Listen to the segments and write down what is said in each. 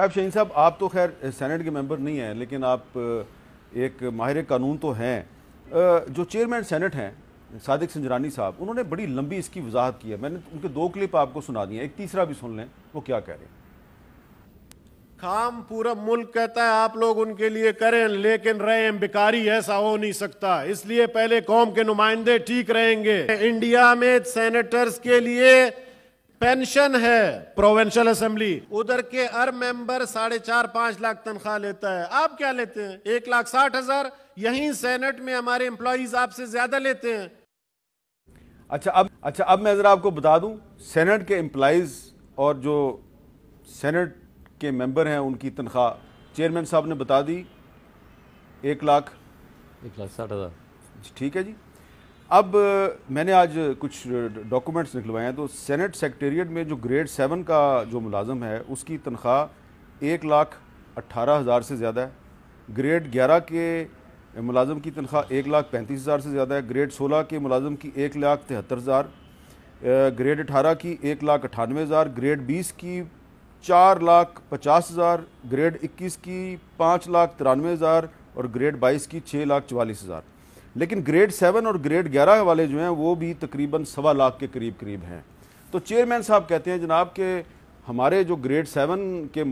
साहब शहीन साहब आप तो खैर सेनेट के मेंबर नहीं हैं लेकिन आप एक माहिर कानून तो हैं जो चेयरमैन सेनेट हैं सादिक संजरानी साहब उन्होंने बड़ी लंबी इसकी वजाहत की है मैंने उनके दो क्लिप आपको सुना दिए एक तीसरा भी सुन लें वो क्या कह रहे हैं काम पूरा मुल्क कहता है आप लोग उनके लिए करें लेकिन रहे बेकारी ऐसा हो नहीं सकता इसलिए पहले कौम के नुमाइंदे ठीक रहेंगे इंडिया में सेनेटर्स के लिए पेंशन है प्रोवेंशियल असेंबली उधर के हर मेंबर साढ़े चार पांच लाख तनख्वाह लेता है आप क्या लेते हैं एक लाख साठ हजार यही सेनेट में हमारे एम्प्लॉज आपसे ज्यादा लेते हैं अच्छा अब अच्छा अब मैं जरा आपको बता दूं सेनेट के एम्प्लॉज और जो सेनेट के मेंबर हैं उनकी तनख्वाह चेयरमैन साहब ने बता दी एक लाख एक लाख साठ हज़ार ठीक है जी अब मैंने आज कुछ डॉक्यूमेंट्स निकलवाए हैं तो सेनेट सेक्रेटेरिएट में जो ग्रेड सेवन का जो मुलाजम है उसकी तनख्वाह एक लाख अट्ठारह हज़ार से ज़्यादा है ग्रेड ग्यारह के मुलाजम की तनख्वाह एक लाख पैंतीस हज़ार से ज़्यादा है ग्रेड सोलह के मुलाजम की एक लाख तिहत्तर हज़ार ग्रेड अठारह की एक लाख अट्ठानवे हज़ार ग्रेड बीस की चार लाख पचास हज़ार ग्रेड इक्कीस की पाँच लाख तिरानवे हज़ार और ग्रेड बाईस की छः लाख चवालीस हज़ार लेकिन ग्रेड सेवन और ग्रेड ग्यारह वाले जो हैं वो भी तकरीबन सवा लाख के करीब करीब हैं तो चेयरमैन साहब कहते हैं जनाब के हमारे जो ग्रेड सेवन के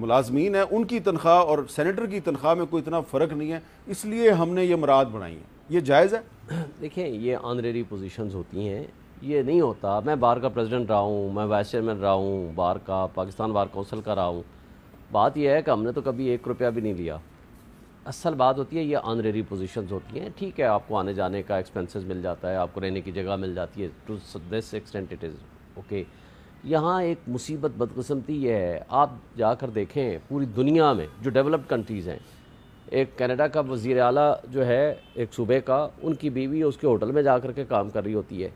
मुलाजमीन हैं उनकी तनख्वाह और सेनेटर की तनख्वाह में कोई इतना फ़र्क नहीं है इसलिए हमने ये मराद बनाई है ये जायज़ है देखिए ये ऑनरेरी पोजीशंस होती हैं ये नहीं होता मैं बार का प्रेसिडेंट रहा हूँ मैं वाइस चेयरमैन रहा हूँ बार का पाकिस्तान बार कौंसिल का रहा हूँ बात यह है कि हमने तो कभी एक रुपया भी नहीं लिया असल बात होती है ये ऑनरेरी पोजीशंस होती हैं ठीक है आपको आने जाने का एक्सपेंसेस मिल जाता है आपको रहने की जगह मिल जाती है to this extent it is okay यहाँ एक मुसीबत बदकस्मती ये है आप जाकर देखें पूरी दुनिया में जो डेवलप्ड कंट्रीज़ हैं एक कनाडा का वज़ी अला जो है एक सूबे का उनकी बीवी उसके होटल में जा कर के काम कर रही होती है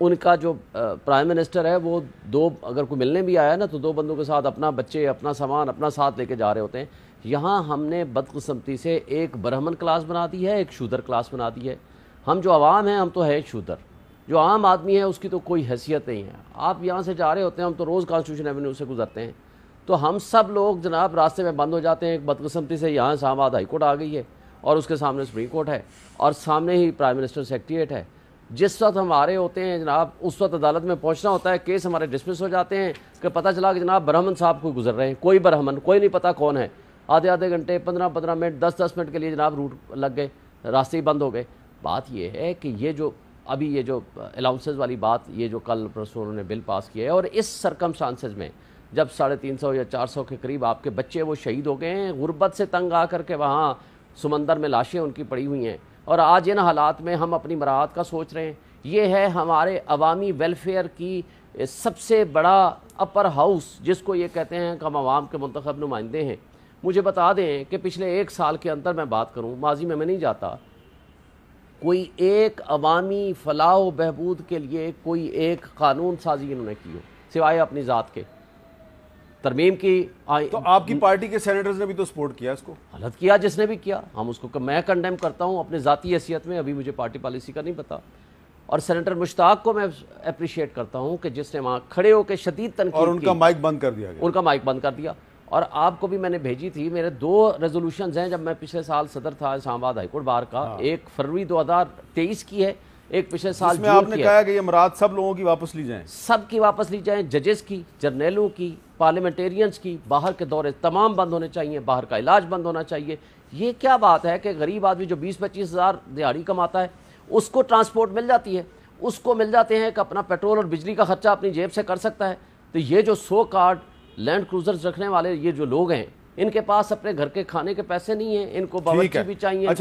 उनका जो प्राइम मिनिस्टर है वो दो अगर कोई मिलने भी आया ना तो दो बंदों के साथ अपना बच्चे अपना सामान अपना साथ लेके जा रहे होते हैं यहाँ हमने बदकस्मती से एक ब्राह्मण क्लास बना दी है एक शूदर क्लास बना दी है हम जो आवाम हैं हम तो है शूदर जो आम आदमी है उसकी तो कोई हैसियत नहीं है आप यहाँ से जा रहे होते हैं हम तो रोज़ कॉन्स्टिट्यूशन एवेन्यू से गुजरते हैं तो हम सब लोग जनाब रास्ते में बंद हो जाते हैं बदकस्मती से यहाँ इस्लामाबाद हाईकोर्ट आ गई है और उसके सामने सुप्रीम कोर्ट है और सामने ही प्राइम मिनिस्टर सेक्रेटरीट है जिस वक्त हम आ रहे होते हैं जनाब उस वक्त अदालत में पहुंचना होता है केस हमारे डिसमिस हो जाते हैं कि पता चला कि जनाब ब्रह्मन साहब को गुजर रहे हैं कोई ब्राह्मण कोई नहीं पता कौन है आधे आधे घंटे पंद्रह पंद्रह मिनट दस दस मिनट के लिए जनाब रूट लग गए रास्ते ही बंद हो गए बात यह है कि ये जो अभी ये जो अलाउंसेज वाली बात ये जो कल परसों उन्होंने बिल पास किया है और इस सरकम में जब साढ़े तीन सौ या चार सौ के करीब आपके बच्चे वो शहीद हो गए हैं गुर्बत से तंग आ करके वहाँ समंदर में लाशें उनकी पड़ी हुई हैं और आज इन हालात में हम अपनी मराहत का सोच रहे हैं ये है हमारे अवामी वेलफेयर की सबसे बड़ा अपर हाउस जिसको ये कहते हैं कि हम आवाम के मंतखब नुमाइंदे हैं मुझे बता दें कि पिछले एक साल के अंदर मैं बात करूँ माजी में मैं नहीं जाता कोई एक अवामी फलाह बहबूद के लिए कोई एक कानून साजी इन्होंने की हो सिवाय अपनी ज़ात के तरमीम की तो आपकी पार्टी के सेनेटर्स ने भी तो सपोर्ट किया इसको गलत किया जिसने भी किया हम उसको मैं कंडेम करता हूँ अपने ज़ाती हैसियत में अभी मुझे पार्टी पॉलिसी का नहीं पता और सेनेटर मुश्ताक को मैं अप्रिशिएट करता हूँ कि जिसने वहाँ खड़े होकर शदीद तनखीद और उनका माइक बंद कर दिया गया। उनका माइक बंद कर दिया और आपको भी मैंने भेजी थी मेरे दो रेजोल्यूशन हैं जब मैं पिछले साल सदर था इस्लाबाद हाईकोर्ट बार का हाँ। एक फरवरी दो हज़ार तेईस की है एक पिछले साल में आपने कहा कि ये मराद सब लोगों की वापस ली जाए सब की वापस ली जाए जजेस की जर्नेलों की पार्लियामेंटेरियंस की बाहर के दौरे तमाम बंद होने चाहिए बाहर का इलाज बंद होना चाहिए ये क्या बात है कि गरीब आदमी जो बीस पच्चीस हज़ार दिहाड़ी कमाता है उसको ट्रांसपोर्ट मिल जाती है उसको मिल जाते हैं कि अपना पेट्रोल और बिजली का खर्चा अपनी जेब से कर सकता है तो ये जो सो कार्ड लैंड क्रूजर्स रखने वाले ये जो लोग हैं इनके पास अपने घर के खाने के पैसे नहीं हैं इनको बाबा भी चाहिए अच्छा,